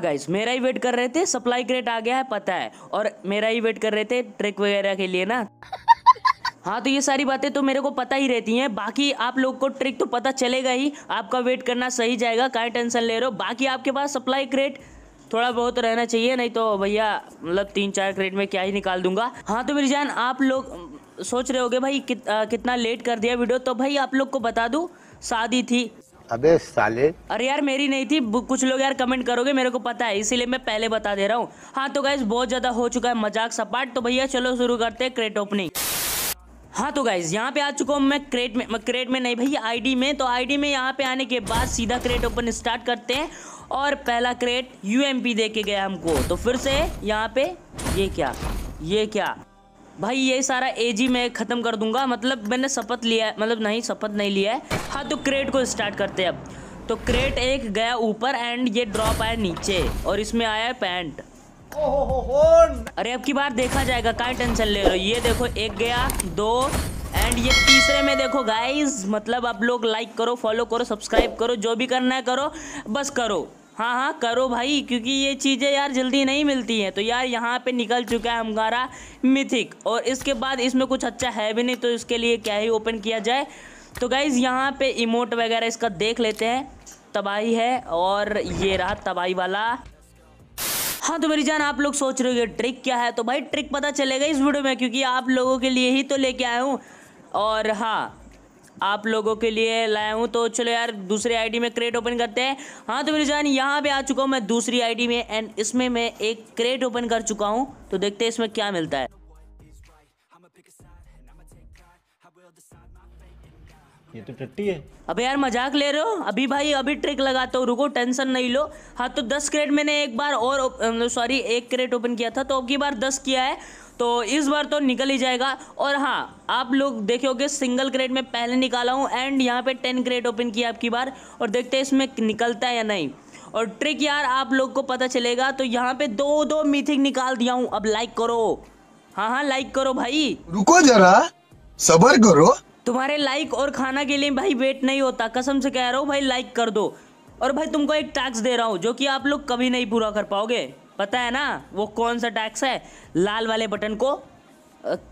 हाँ गाइस मेरा ही वेट कर रहे थे सप्लाई क्रेट आ गया है पता है और मेरा ही वेट कर रहे थे ट्रिक वगैरह के लिए ना हाँ तो ये सारी बातें तो मेरे को पता ही रहती हैं बाकी आप लोग को ट्रिक तो पता चलेगा ही आपका वेट करना सही जाएगा क्या टेंशन ले रहे हो बाकी आपके पास सप्लाई क्रेट थोड़ा बहुत रहना चाहिए नहीं तो भैया मतलब तीन चार क्रेट में क्या ही निकाल दूंगा हाँ तो मेरी जान आप लोग सोच रहे होगे भाई कित, आ, कितना लेट कर दिया वीडियो तो भाई आप लोग को बता दूँ शादी थी अबे साले अरे यार मेरी नहीं थी कुछ लोग यार कमेंट करोगे मेरे को पता है इसीलिए मैं पहले बता दे रहा हूँ हाँ तो गाइज बहुत ज़्यादा हो चुका है मजाक सपाट तो भैया चलो शुरू करते हैं क्रेट ओपनिंग हाँ तो गाइज यहाँ पे आ चुका हूँ मैं क्रेट में क्रेट में नहीं भैया आईडी में तो आईडी में यहाँ पे आने के बाद सीधा क्रेट ओपन स्टार्ट करते हैं और पहला क्रेट यूएमपी दे गया हमको तो फिर से यहाँ पे ये क्या ये क्या भाई ये सारा एजी मैं ख़त्म कर दूंगा मतलब मैंने शपथ लिया है मतलब नहीं शपथ नहीं लिया है हाँ तो क्रेट को स्टार्ट करते हैं अब तो क्रेट एक गया ऊपर एंड ये ड्रॉप आया नीचे और इसमें आया है पैंट अरे अब की बार देखा जाएगा का टेंशन ले रहे हो ये देखो एक गया दो एंड ये तीसरे में देखो गाइज मतलब आप लोग लाइक करो फॉलो करो सब्सक्राइब करो जो भी करना है करो बस करो हाँ हाँ करो भाई क्योंकि ये चीज़ें यार जल्दी नहीं मिलती हैं तो यार यहाँ पे निकल चुका है हमारा मिथिक और इसके बाद इसमें कुछ अच्छा है भी नहीं तो इसके लिए क्या ही ओपन किया जाए तो गाइज़ यहाँ पे इमोट वगैरह इसका देख लेते हैं तबाही है और ये रहा तबाही वाला हाँ तो मेरी जान आप लोग सोच रहे हो कि ट्रिक क्या है तो भाई ट्रिक पता चलेगा इस वीडियो में क्योंकि आप लोगों के लिए ही तो लेके आया हूँ और हाँ आप लोगों के लिए लाया हूँ तो चलो यार दूसरी आईडी में क्रेट ओपन करते हैं हाँ तो मेरे जान यहाँ पे आ चुका हूँ मैं दूसरी आईडी में एंड इसमें मैं एक क्रेट ओपन कर चुका हूँ तो देखते हैं इसमें क्या मिलता है ये तो टट्टी है अबे यार मजाक ले रहे हो अभी भाई अभी ट्रिक लगाता हूँ रुको टेंशन नहीं लो हाँ तो दस क्रेट मैंने एक बार और सॉरी एक क्रेट ओपन किया था तो अब की बार दस किया है तो इस बार तो निकल ही जाएगा और हाँ आप लोग देखोगे सिंगल क्रेट में पहले निकाला हूँ एंड यहाँ पे टेन क्रेट ओपन किया आपकी बार और देखते हैं इसमें निकलता है या नहीं और ट्रिक यार आप लोग को पता चलेगा तो यहाँ पे दो दो मीथिक निकाल दिया हूँ अब लाइक करो हाँ हाँ लाइक करो भाई रुको जरा सबर करो तुम्हारे लाइक और खाना के लिए भाई वेट नहीं होता कसम से कह रहा हूँ भाई लाइक कर दो और भाई तुमको एक टास्क दे रहा हूँ जो कि आप लोग कभी नहीं पूरा कर पाओगे पता है ना वो कौन सा टैक्स है लाल वाले बटन को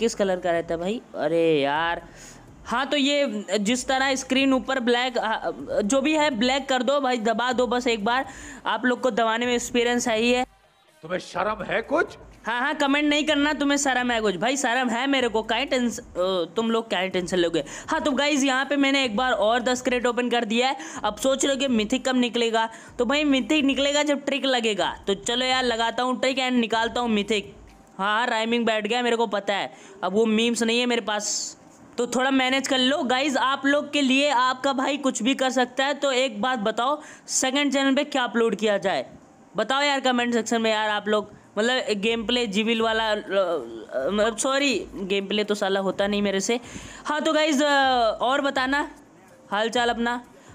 किस कलर का रहता है भाई अरे यार हाँ तो ये जिस तरह स्क्रीन ऊपर ब्लैक हाँ, जो भी है ब्लैक कर दो भाई दबा दो बस एक बार आप लोग को दबाने में एक्सपीरियंस है ही है तुम्हें शर्म है कुछ हाँ हाँ कमेंट नहीं करना तुम्हें शर्म है कुछ भाई शर्म है मेरे को क्या टेंशन तुम लोग क्या टेंशन लोगे हाँ तो गाइज यहाँ पे मैंने एक बार और दस क्रेट ओपन कर दिया है अब सोच रहे हो कि मिथिक कब निकलेगा तो भाई मिथिक निकलेगा जब ट्रिक लगेगा तो चलो यार लगाता हूँ ट्रिक एंड निकालता हूँ मिथिक हाँ राइमिंग बैठ गया मेरे को पता है अब वो मीम्स नहीं है मेरे पास तो थोड़ा मैनेज कर लो गाइज आप लोग के लिए आपका भाई कुछ भी कर सकता है तो एक बात बताओ सेकेंड चैनल पर क्या अपलोड किया जाए बताओ यार कमेंट सेक्शन में यार आप लोग मतलब गेम प्ले जिविल वाला मतलब सॉरी गेम प्ले तो साला होता नहीं मेरे से हाँ तो गाइज़ और बताना हालचाल अपना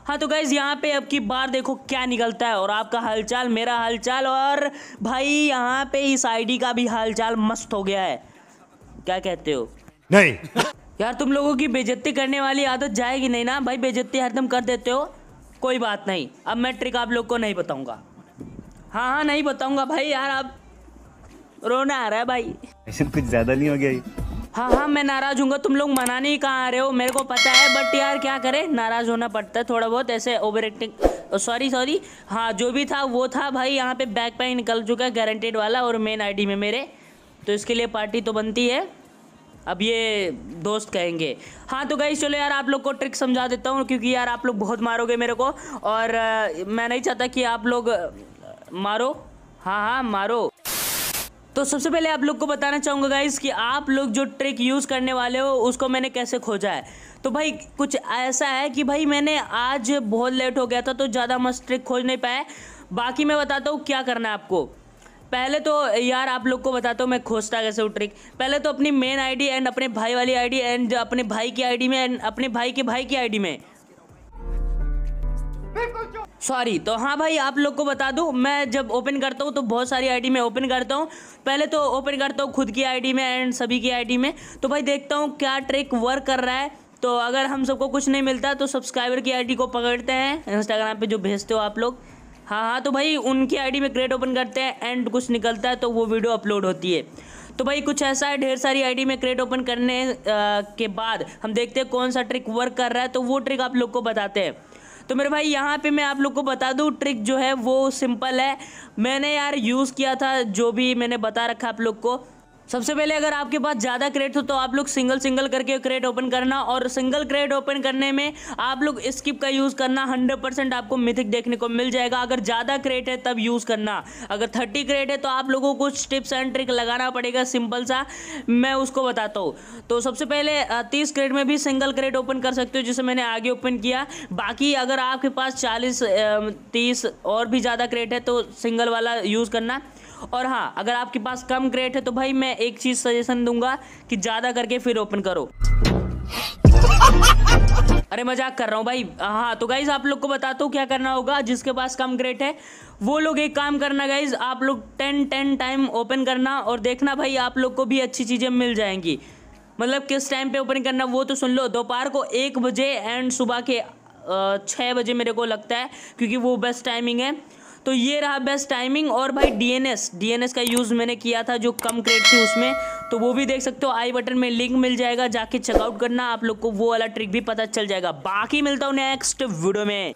हाँ तो गाइज़ यहाँ पे अब की बार देखो क्या निकलता है और आपका हालचाल मेरा हालचाल और भाई यहाँ पे इस आईडी का भी हालचाल मस्त हो गया है क्या कहते हो नहीं यार तुम लोगों की बेजती करने वाली आदत जाएगी नहीं ना भाई बेजती हरदम कर देते हो कोई बात नहीं अब मैं ट्रिक आप लोग को नहीं बताऊंगा हाँ हाँ नहीं बताऊंगा भाई यार आप रोना आ रहा है भाई ऐसे कुछ ज्यादा नहीं हो गया हाँ हाँ मैं नाराज हूँ तुम लोग मनाने ही कहाँ आ रहे हो मेरे को पता है बट यार क्या करे नाराज होना पड़ता है थोड़ा बहुत ऐसे ओवर एक्टिंग सॉरी सॉरी हाँ जो भी था वो था भाई यहाँ पे बैक पेन निकल चुका है गारंटेड वाला और मेन आईडी में मेरे तो इसके लिए पार्टी तो बनती है अब ये दोस्त कहेंगे हाँ तो गई चलो यार आप लोग को ट्रिक समझा देता हूँ क्योंकि यार आप लोग बहुत मारोगे मेरे को और मैं नहीं चाहता कि आप लोग मारो हाँ हाँ मारो तो सबसे पहले आप लोग को बताना चाहूँगा गाइज़ कि आप लोग जो ट्रिक यूज़ करने वाले हो उसको मैंने कैसे खोजा है तो भाई कुछ ऐसा है कि भाई मैंने आज बहुत लेट हो गया था तो ज़्यादा मस्त ट्रिक खोज नहीं पाया बाकी मैं बताता हूँ क्या करना है आपको पहले तो यार आप लोग को बताता हूँ मैं खोजता कैसे हूँ ट्रिक पहले तो अपनी मेन आईडी एंड अपने भाई वाली आईडी एंड अपने भाई की आईडी में एंड अपने भाई के भाई की आईडी में सॉरी तो हाँ भाई आप लोग को बता दूँ मैं जब ओपन करता हूँ तो बहुत सारी आईडी में ओपन करता हूँ पहले तो ओपन करता हूँ खुद की आईडी में एंड सभी की आईडी में तो भाई देखता हूँ क्या ट्रिक वर्क कर रहा है तो अगर हम सबको कुछ नहीं मिलता तो सब्सक्राइबर की आईडी को पकड़ते हैं इंस्टाग्राम पे जो भेजते हो आप लोग हाँ हाँ तो भाई उनकी आई में क्रेट ओपन करते हैं एंड कुछ निकलता है तो वो वीडियो अपलोड होती है तो भाई कुछ ऐसा है ढेर सारी आईडी में क्रेट ओपन करने के बाद हम देखते हैं कौन सा ट्रिक वर्क कर रहा है तो वो ट्रिक आप लोग को बताते हैं तो मेरे भाई यहाँ पे मैं आप लोग को बता दूँ ट्रिक जो है वो सिंपल है मैंने यार यूज़ किया था जो भी मैंने बता रखा आप लोग को सबसे पहले अगर आपके पास ज़्यादा क्रेट हो तो आप लोग सिंगल सिंगल करके क्रेट ओपन करना और सिंगल क्रेट ओपन करने में आप लोग स्किप का यूज़ करना 100 परसेंट आपको मिथिक देखने को मिल जाएगा अगर ज़्यादा क्रेट है तब यूज़ करना अगर 30 क्रेट है तो आप लोगों को कुछ टिप्स एंड ट्रिक लगाना पड़ेगा सिंपल सा मैं उसको बताता हूँ तो सबसे पहले तीस क्रेट में भी सिंगल क्रेट ओपन कर सकते हो जिसे मैंने आगे ओपन किया बाकी अगर आपके पास चालीस तीस और भी ज़्यादा क्रेट है तो सिंगल वाला यूज़ करना और हाँ अगर आपके पास कम ग्रेड है तो भाई मैं एक चीज़ सजेशन दूंगा कि ज़्यादा करके फिर ओपन करो अरे मजाक कर रहा हूँ भाई हाँ तो गाइज आप लोग को बताता हूँ क्या करना होगा जिसके पास कम ग्रेट है वो लोग एक काम करना गाइज आप लोग टेन टेन टाइम ओपन करना और देखना भाई आप लोग को भी अच्छी चीज़ें मिल जाएंगी मतलब किस टाइम पे ओपन करना वो तो सुन लो दोपहर को एक बजे एंड सुबह के छः बजे मेरे को लगता है क्योंकि वो बेस्ट टाइमिंग है तो ये रहा बेस्ट टाइमिंग और भाई D D N S N S का यूज मैंने किया था जो कम क्रेड थी उसमें तो वो भी देख सकते हो आई बटन में लिंक मिल जाएगा जाके चेकआउट करना आप लोग को वो वाला ट्रिक भी पता चल जाएगा बाकी मिलता हूँ नेक्स्ट वीडियो में